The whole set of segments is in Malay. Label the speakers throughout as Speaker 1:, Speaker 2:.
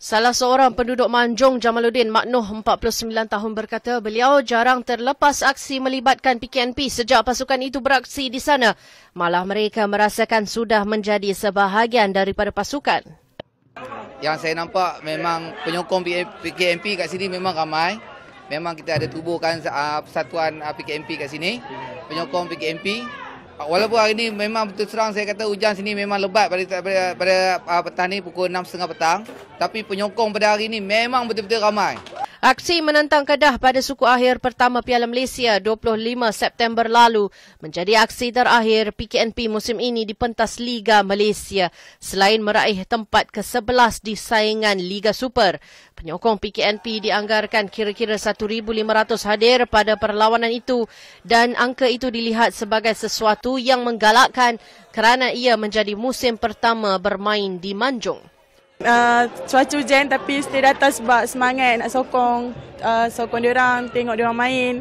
Speaker 1: Salah seorang penduduk Manjung Jamaluddin Maknuh 49 tahun berkata beliau jarang terlepas aksi melibatkan PKNP sejak pasukan itu beraksi di sana. Malah mereka merasakan sudah menjadi sebahagian daripada pasukan.
Speaker 2: Yang saya nampak memang penyokong PKNP kat sini memang ramai. Memang kita ada tubuhkan ah, persatuan PKNP ah, kat sini. Penyokong PKNP Walaupun hari ini memang betul serang saya kata hujan sini memang lebat pada pada, pada uh, petang ni pukul 6.30 petang. Tapi penyokong pada hari ini memang betul-betul ramai.
Speaker 1: Aksi menentang Kedah pada suku akhir pertama Piala Malaysia 25 September lalu menjadi aksi terakhir PKNP musim ini di pentas Liga Malaysia. Selain meraih tempat ke-11 di saingan Liga Super, penyokong PKNP dianggarkan kira-kira 1,500 hadir pada perlawanan itu dan angka itu dilihat sebagai sesuatu yang menggalakkan kerana ia menjadi musim pertama bermain di Manjung. Uh,
Speaker 3: cuaca hujan tapi stay datang sebab semangat nak sokong uh, sokong dia orang tengok dia orang main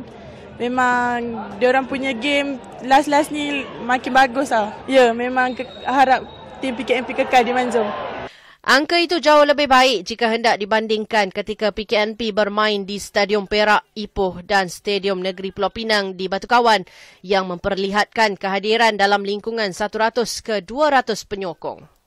Speaker 3: memang dia orang punya game last-last ni makin bagus lah ya yeah, memang ke- harap tim PKMP kekal di Manzong Angka itu
Speaker 1: jauh lebih baik jika hendak dibandingkan ketika PKNP bermain di Stadium Perak, Ipoh dan Stadium Negeri Pulau Pinang di Batu Kawan yang memperlihatkan kehadiran dalam lingkungan 100 ke 200 penyokong.